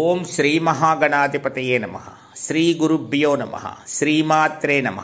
ఓం శ్రీ మహాగణాధిపతయే నమ శ్రీ గురుభ్యో నమ శ్రీమాత్రే నమ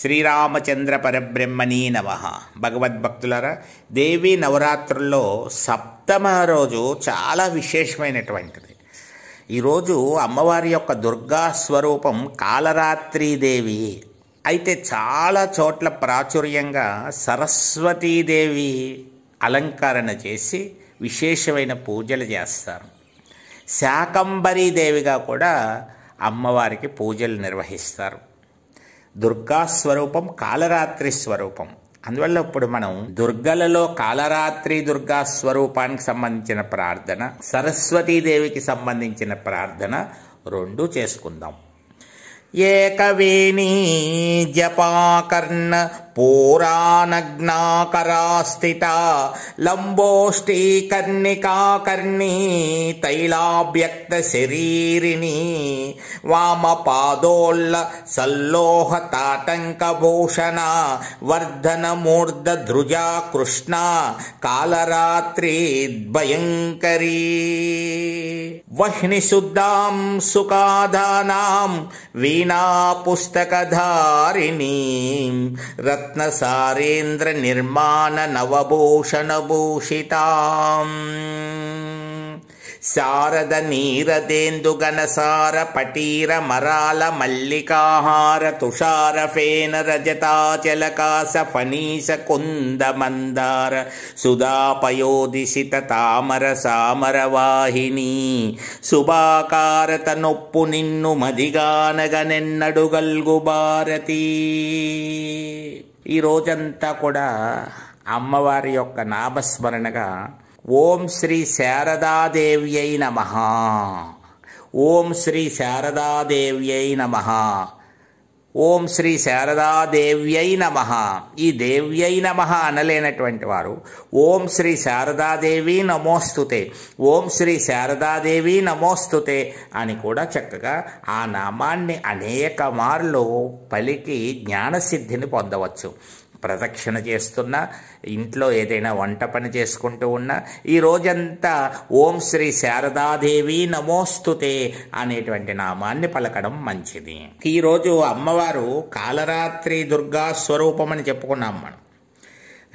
శ్రీరామచంద్ర పరబ్రహ్మణీ నమ భగవద్భక్తులరా దేవి నవరాత్రుల్లో సప్తమ రోజు చాలా విశేషమైనటువంటిది ఈరోజు అమ్మవారి యొక్క దుర్గా స్వరూపం కాలరాత్రిదేవి అయితే చాలా చోట్ల ప్రాచుర్యంగా సరస్వతీదేవి అలంకరణ చేసి విశేషమైన పూజలు చేస్తారు శాకంబరీదేవిగా కూడా అమ్మవారికి పూజలు నిర్వహిస్తారు దుర్గా స్వరూపం కాలరాత్రి స్వరూపం అందువల్ల ఇప్పుడు మనం దుర్గలలో కాలరాత్రి దుర్గా స్వరూపానికి సంబంధించిన ప్రార్థన సరస్వతీదేవికి సంబంధించిన ప్రార్థన రెండు చేసుకుందాం एकवेणी जपाकर्ण पूरा नग्नाकरा स्थिता लम्बोष्टीकर्णिकाकर्णी तैलाव्यक्तशरीरिणी वामपादोल्लसल्लोह ताटङ्कभूषणा कृष्णा कालरात्री वह्निशुद्धां सुकाधानां वीणा पुस्तकधारिणीं रत्नसारेन्द्र శారద నీరదేందుగణసార పటీర మరాల మల్లికాహార తుషార ఫేన రజతాచలకాశ ఫణీశ కుంద మందార సుధాపయోదిశిత తామర సామర వాహిని శుభాకార తనొప్పు నిన్ను మదిగానగనెన్నడు గల్గు భారతి ఈ రోజంతా కూడా అమ్మవారి యొక్క నామస్మరణగా ఓం శ్రీ శారదాదేవ్యై నమ ఓం శ్రీ శారదాదేవ్యై నమ ఓం శ్రీ శారదాదేవ్యై నమ ఈ దేవ్యై నమ అనలేనటువంటి వారు ఓం శ్రీ శారదాదేవి నమోస్తుతే ఓం శ్రీ శారదాదేవి నమోస్తుతే అని కూడా చక్కగా ఆ నామాన్ని అనేక మార్లు పలికి జ్ఞానసిద్ధిని పొందవచ్చు ప్రదక్షిణ చేస్తున్నా ఇంట్లో ఏదైనా వంట పని చేసుకుంటూ ఉన్నా ఈ రోజంతా ఓం శ్రీ శారదాదేవి నమోస్తుతే అనేటువంటి నామాన్ని పలకడం మంచిది ఈరోజు అమ్మవారు కాలరాత్రి దుర్గా స్వరూపం అని చెప్పుకున్నాం మనం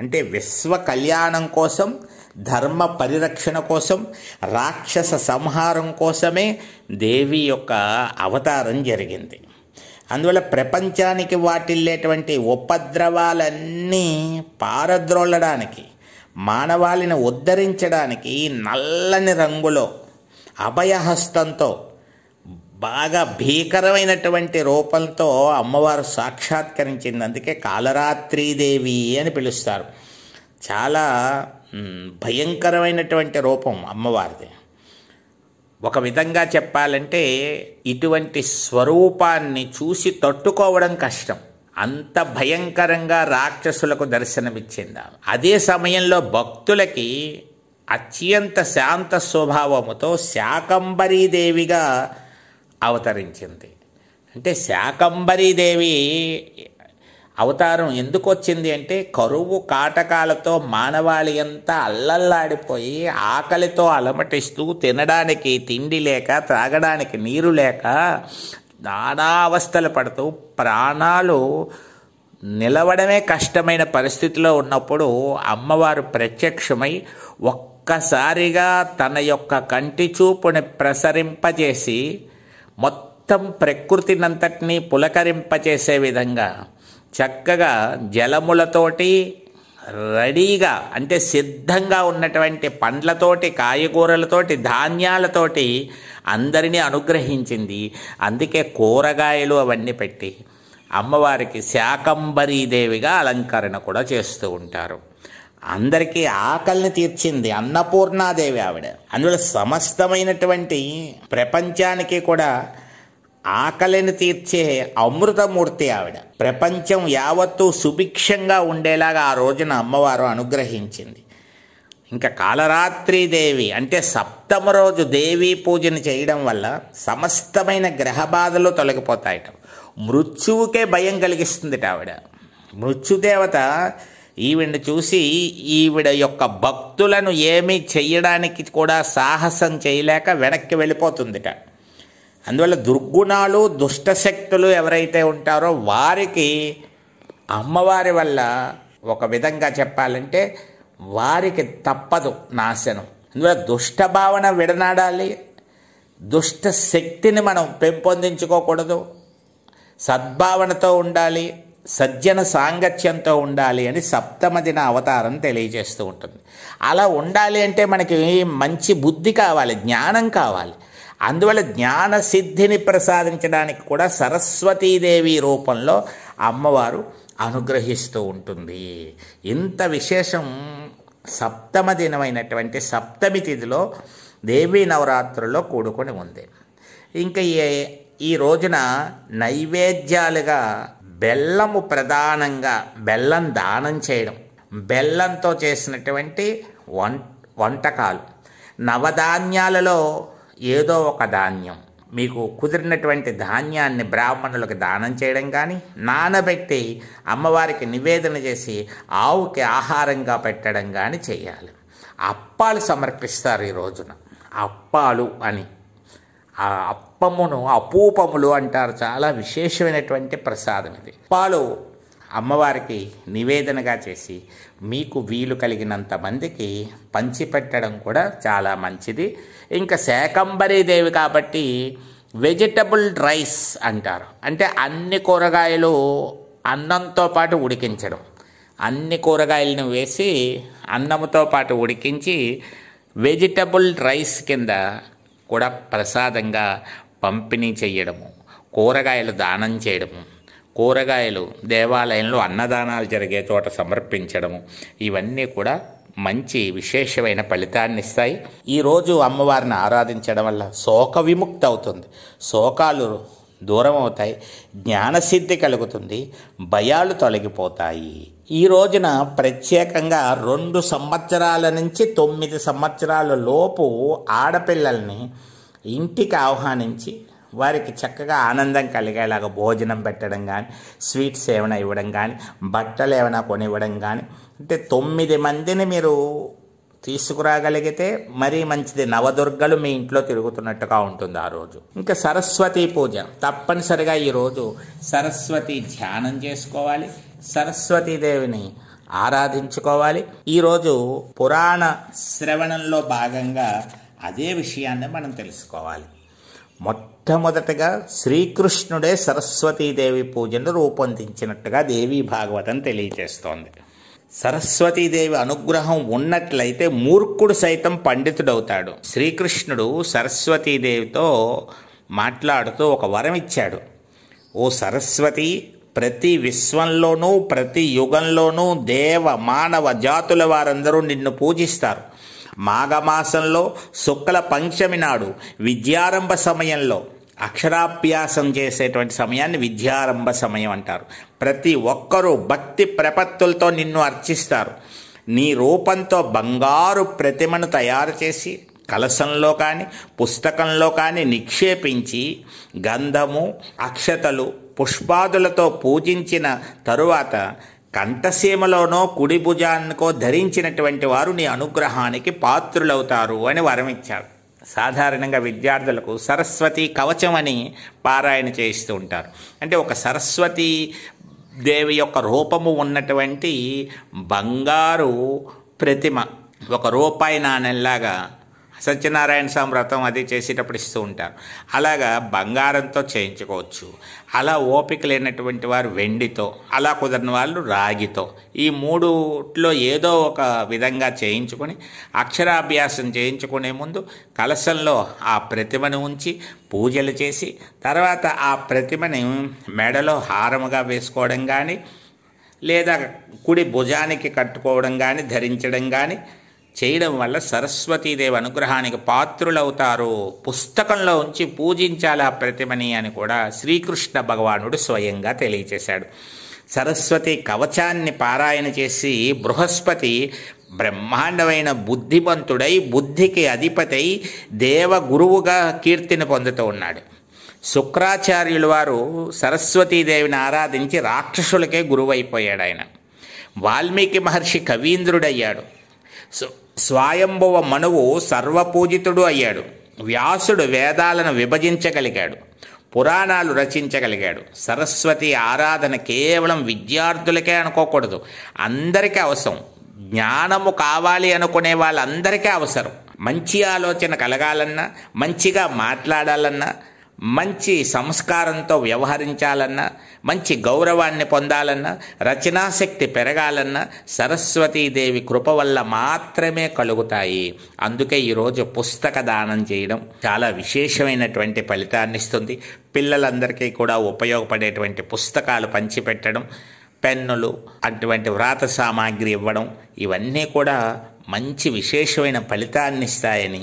అంటే విశ్వ కళ్యాణం కోసం ధర్మ పరిరక్షణ కోసం రాక్షస సంహారం కోసమే దేవి యొక్క అవతారం జరిగింది అందువల్ల ప్రపంచానికి వాటిల్లేటువంటి ఉపద్రవాలన్నీ పారద్రోలడానికి మానవాళిని ఉద్ధరించడానికి నల్లని రంగులో అభయహస్తంతో బాగా భీకరమైనటువంటి రూపంతో అమ్మవారు సాక్షాత్కరించింది అందుకే కాలరాత్రిదేవి అని పిలుస్తారు చాలా భయంకరమైనటువంటి రూపం అమ్మవారిది ఒక విధంగా చెప్పాలంటే ఇటువంటి స్వరూపాన్ని చూసి తట్టుకోవడం కష్టం అంత భయంకరంగా రాక్షసులకు దర్శనమిచ్చిందా అదే సమయంలో భక్తులకి అత్యంత శాంత స్వభావముతో శాకంబరీదేవిగా అవతరించింది అంటే శాకంబరీదేవి అవతారం ఎందుకు వచ్చింది అంటే కరువు కాటకాలతో మానవాళి అంతా అల్లల్లాడిపోయి ఆకలితో అలమటిస్తూ తినడానికి తిండి లేక త్రాగడానికి నీరు లేక నానా అవస్థలు పడుతూ ప్రాణాలు నిలవడమే కష్టమైన పరిస్థితిలో ఉన్నప్పుడు అమ్మవారు ప్రత్యక్షమై ఒక్కసారిగా తన యొక్క కంటి చూపుని ప్రసరింపజేసి మొత్తం ప్రకృతినంతటినీ పులకరింపచేసే విధంగా చక్కగా జలములతోటి రెడీగా అంటే సిద్ధంగా ఉన్నటువంటి పండ్లతోటి కాయగూరలతోటి ధాన్యాలతోటి అందరినీ అనుగ్రహించింది అందుకే కూరగాయలు అవన్నీ పెట్టి అమ్మవారికి శాకంబరీదేవిగా అలంకరణ కూడా చేస్తూ ఉంటారు అందరికీ ఆకలిని తీర్చింది అన్నపూర్ణాదేవి ఆవిడ అందులో సమస్తమైనటువంటి ప్రపంచానికి కూడా ఆకలిని తీర్చే అమృతమూర్తి ఆవిడ ప్రపంచం యావత్తూ సుభిక్షంగా ఉండేలాగా ఆ రోజున అమ్మవారు అనుగ్రహించింది ఇంకా కాలరాత్రిదేవి అంటే సప్తమ రోజు దేవీ పూజను చేయడం వల్ల సమస్తమైన గ్రహ బాధలు తొలగిపోతాయట మృత్యువుకే భయం కలిగిస్తుందిట ఆవిడ మృత్యుదేవత ఈవిడ చూసి ఈవిడ యొక్క భక్తులను ఏమీ చేయడానికి కూడా సాహసం చేయలేక వెనక్కి వెళ్ళిపోతుందిట అందువల్ల దుర్గుణాలు దుష్టశక్తులు ఎవరైతే ఉంటారో వారికి అమ్మవారి వల్ల ఒక విధంగా చెప్పాలంటే వారికి తప్పదు నాశనం అందువల్ల దుష్ట భావన విడనాడాలి దుష్ట శక్తిని మనం పెంపొందించుకోకూడదు సద్భావనతో ఉండాలి సజ్జన సాంగత్యంతో ఉండాలి అని సప్తమ దిన అవతారం తెలియజేస్తూ ఉంటుంది అలా ఉండాలి అంటే మనకి మంచి బుద్ధి కావాలి జ్ఞానం కావాలి అందువల్ల జ్ఞాన సిద్ధిని ప్రసాదించడానికి కూడా సరస్వతీదేవి రూపంలో అమ్మవారు అనుగ్రహిస్తూ ఉంటుంది ఇంత విశేషం సప్తమ దినమైనటువంటి సప్తమి తిథిలో దేవీ నవరాత్రుల్లో కూడుకొని ఉంది ఇంకా ఈ రోజున నైవేద్యాలుగా బెల్లము ప్రధానంగా బెల్లం దానం చేయడం బెల్లంతో చేసినటువంటి వంట వంటకాలు నవధాన్యాలలో ఏదో ఒక ధాన్యం మీకు కుదిరినటువంటి ధాన్యాన్ని బ్రాహ్మణులకు దానం చేయడం కానీ నానబెట్టి అమ్మవారికి నివేదన చేసి ఆవుకి ఆహారంగా పెట్టడం కానీ చేయాలి అప్పాలు సమర్పిస్తారు ఈ రోజున అప్పాలు అని ఆ అప్పమును అపూపములు అంటారు చాలా విశేషమైనటువంటి ప్రసాదం ఇది అప్పాలు అమ్మవారికి నివేదనగా చేసి మీకు వీలు కలిగినంత మందికి పంచిపెట్టడం కూడా చాలా మంచిది ఇంకా శాకంబరీ దేవి కాబట్టి వెజిటబుల్ రైస్ అంటారు అంటే అన్ని కూరగాయలు అన్నంతో పాటు ఉడికించడం అన్ని కూరగాయలను వేసి అన్నముతో పాటు ఉడికించి వెజిటబుల్ రైస్ కింద కూడా ప్రసాదంగా పంపిణీ చేయడము కూరగాయలు దానం చేయడము కూరగాయలు దేవాలయంలో అన్నదానాలు జరిగే చోట సమర్పించడము ఇవన్నీ కూడా మంచి విశేషమైన ఫలితాన్ని ఇస్తాయి ఈరోజు అమ్మవారిని ఆరాధించడం వల్ల శోక విముక్తి అవుతుంది శోకాలు దూరం అవుతాయి జ్ఞానసిద్ధి కలుగుతుంది భయాలు తొలగిపోతాయి ఈ రోజున ప్రత్యేకంగా రెండు సంవత్సరాల నుంచి తొమ్మిది సంవత్సరాల లోపు ఆడపిల్లల్ని ఇంటికి ఆహ్వానించి వారికి చక్కగా ఆనందం కలిగేలాగా భోజనం పెట్టడం కానీ స్వీట్స్ ఏమైనా ఇవ్వడం కానీ బట్టలు ఏమైనా కొనివ్వడం కానీ అంటే తొమ్మిది మందిని మీరు తీసుకురాగలిగితే మరీ మంచిది నవదుర్గలు మీ ఇంట్లో తిరుగుతున్నట్టుగా ఉంటుంది ఆ రోజు ఇంకా సరస్వతి పూజ తప్పనిసరిగా ఈరోజు సరస్వతి ధ్యానం చేసుకోవాలి సరస్వతీదేవిని ఆరాధించుకోవాలి ఈరోజు పురాణ శ్రవణంలో భాగంగా అదే విషయాన్ని మనం తెలుసుకోవాలి మొట్ట మొట్టమొదటగా శ్రీకృష్ణుడే సరస్వతీదేవి పూజను రూపొందించినట్టుగా దేవి భాగవతం తెలియజేస్తోంది సరస్వతీదేవి అనుగ్రహం ఉన్నట్లయితే మూర్ఖుడు సైతం పండితుడవుతాడు శ్రీకృష్ణుడు సరస్వతీదేవితో మాట్లాడుతూ ఒక వరం ఇచ్చాడు ఓ సరస్వతి ప్రతి విశ్వంలోనూ ప్రతి యుగంలోనూ దేవ మానవ జాతుల వారందరూ నిన్ను పూజిస్తారు మాఘమాసంలో శుక్ల పంచమి నాడు విద్యారంభ సమయంలో అక్షరాభ్యాసం చేసేటువంటి సమయాన్ని విద్యారంభ సమయం అంటారు ప్రతి ఒక్కరూ భక్తి ప్రపత్తులతో నిన్ను అర్చిస్తారు నీ రూపంతో బంగారు ప్రతిమను తయారు చేసి కలశంలో కానీ పుస్తకంలో కానీ నిక్షేపించి గంధము అక్షతలు పుష్పాదులతో పూజించిన తరువాత కంఠసీమలోనో కుడి భుజానికో ధరించినటువంటి వారు నీ అనుగ్రహానికి పాత్రులవుతారు అని వరమిచ్చారు సాధారణంగా విద్యార్థులకు సరస్వతి కవచం అని పారాయణ చేస్తూ ఉంటారు అంటే ఒక సరస్వతి దేవి యొక్క రూపము ఉన్నటువంటి బంగారు ప్రతిమ ఒక రూపాయి నాణ్యంలాగా సత్యనారాయణ స్వామి వ్రతం అది చేసేటప్పుడు ఇస్తూ ఉంటారు అలాగా బంగారంతో చేయించుకోవచ్చు అలా ఓపిక లేనటువంటి వారు వెండితో అలా కుదరిన వాళ్ళు రాగితో ఈ మూడులో ఏదో ఒక విధంగా చేయించుకొని అక్షరాభ్యాసం చేయించుకునే ముందు కలశంలో ఆ ప్రతిమను ఉంచి పూజలు చేసి తర్వాత ఆ ప్రతిమని మెడలో హారముగా వేసుకోవడం కానీ లేదా కుడి భుజానికి కట్టుకోవడం కానీ ధరించడం కానీ చేయడం వల్ల సరస్వతీదేవి అనుగ్రహానికి పాత్రులవుతారు పుస్తకంలో ఉంచి పూజించాలా ప్రతిమని అని కూడా శ్రీకృష్ణ భగవానుడు స్వయంగా తెలియచేశాడు సరస్వతి కవచాన్ని పారాయణ చేసి బృహస్పతి బ్రహ్మాండమైన బుద్ధిమంతుడై బుద్ధికి అధిపతై దేవగురువుగా కీర్తిని పొందుతూ ఉన్నాడు శుక్రాచార్యుల వారు సరస్వతీదేవిని ఆరాధించి రాక్షసులకే గురువైపోయాడు ఆయన వాల్మీకి మహర్షి కవీంద్రుడయ్యాడు స్వాయంభవ మనువు సర్వపూజితుడు అయ్యాడు వ్యాసుడు వేదాలను విభజించగలిగాడు పురాణాలు రచించగలిగాడు సరస్వతి ఆరాధన కేవలం విద్యార్థులకే అనుకోకూడదు అందరికీ అవసరం జ్ఞానము కావాలి అనుకునే వాళ్ళందరికీ అవసరం మంచి ఆలోచన కలగాలన్నా మంచిగా మాట్లాడాలన్నా మంచి సంస్కారంతో వ్యవహరించాలన్నా మంచి గౌరవాన్ని పొందాలన్నా రచనాశక్తి పెరగాలన్నా సరస్వతీదేవి కృప వల్ల మాత్రమే కలుగుతాయి అందుకే ఈరోజు పుస్తక దానం చేయడం చాలా విశేషమైనటువంటి ఫలితాన్ని ఇస్తుంది పిల్లలందరికీ కూడా ఉపయోగపడేటువంటి పుస్తకాలు పంచిపెట్టడం పెన్నులు అటువంటి వ్రాత సామాగ్రి ఇవ్వడం ఇవన్నీ కూడా మంచి విశేషమైన ఫలితాన్ని ఇస్తాయని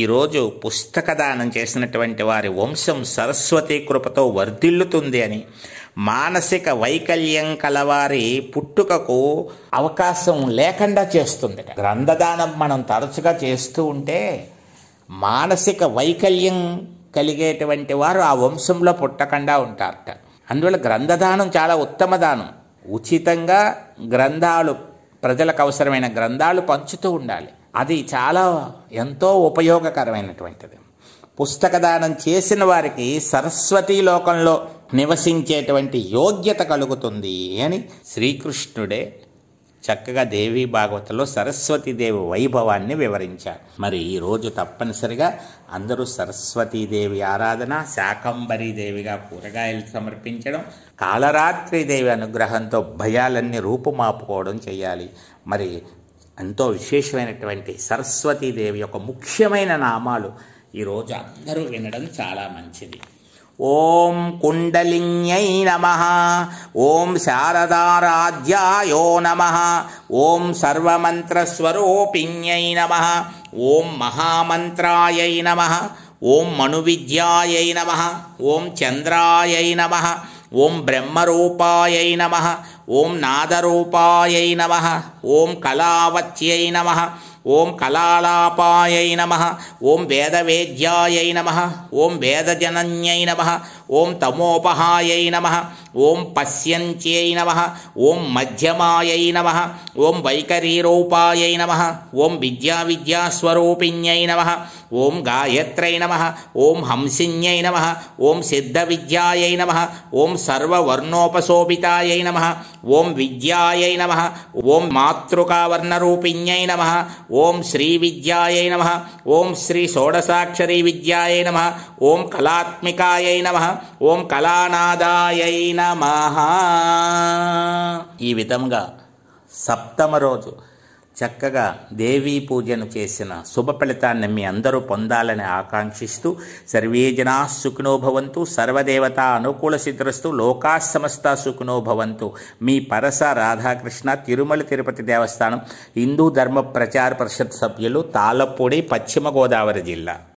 ఈరోజు పుస్తక దానం చేసినటువంటి వారి వంశం సరస్వతి కృపతో వర్ధిల్లుతుంది అని మానసిక వైకల్యం కలవారి పుట్టుకకు అవకాశం లేకుండా చేస్తుంది గ్రంథదానం మనం తరచుగా చేస్తూ ఉంటే మానసిక వైకల్యం కలిగేటువంటి వారు ఆ వంశంలో పుట్టకుండా ఉంటారట అందువల్ల గ్రంథదానం చాలా ఉత్తమ దానం ఉచితంగా గ్రంథాలు ప్రజలకు అవసరమైన గ్రంథాలు పంచుతూ ఉండాలి అది చాలా ఎంతో ఉపయోగకరమైనటువంటిది పుస్తక దానం చేసిన వారికి సరస్వతి లోకంలో నివసించేటువంటి యోగ్యత కలుగుతుంది అని శ్రీకృష్ణుడే చక్కగా దేవీ భాగవతంలో సరస్వతీదేవి వైభవాన్ని వివరించారు మరి ఈరోజు తప్పనిసరిగా అందరూ సరస్వతీదేవి ఆరాధన శాకంబరీదేవిగా కూరగాయలు సమర్పించడం కాలరాత్రిదేవి అనుగ్రహంతో భయాలన్నీ రూపుమాపుకోవడం చేయాలి మరి ఎంతో విశేషమైనటువంటి సరస్వతీదేవి యొక్క ముఖ్యమైన నామాలు ఈరోజు అందరూ వినడం చాలా మంచిది ॐ कुण्डलिन्यै नमः ॐ शारदाराध्यायो नमः ॐ सर्वमन्त्रस्वरूपिण्यै नमः ॐ महामन्त्रायै नमः ॐ मनुविद्यायै नमः ॐ चन्द्रायै नमः ॐ ब्रह्मरूपायै नमः ॐ नादरूपायै नमः ॐ कलावत्यै नमः ॐ कलालापाय नमः ॐ वेदवेद्याय नमः ॐ वेदजनन्यै नमः ॐ तमोपहायै नमः ॐ पश्यन्त्यै नमः ॐ मध्यमायै नमः ॐ वैकरीरूपायै नमः ॐ विद्याविद्यास्वरूपिण्यै नमः ॐ गायत्र्यै नमः ॐ हंसिन्यै नमः ॐ सिद्धविद्यायै नमः ॐ सर्ववर्णोपशोपितायै नमः ॐ विद्यायै नमः ॐ मातृकावर्णरूपिण्यै नमः ॐ श्रीविद्यायै नमः ॐ श्रीषोडसाक्षरीविद्यायै नमः ॐ कलात्मिकायै नमः ఓం కళానాదాయై మహా ఈ విధంగా సప్తమ రోజు చక్కగా దేవీ పూజను చేసిన శుభ ఫలితాన్ని మీ అందరూ పొందాలని ఆకాంక్షిస్తూ సర్వే జనా సుఖినో భవంతు సర్వదేవత అనుకూల సిద్ధరస్తు లోకా సమస్త సుఖినో భవంతు మీ పరస రాధాకృష్ణ తిరుమల తిరుపతి దేవస్థానం హిందూ ధర్మ ప్రచార పరిషత్ సభ్యులు తాళపూడి పశ్చిమ గోదావరి జిల్లా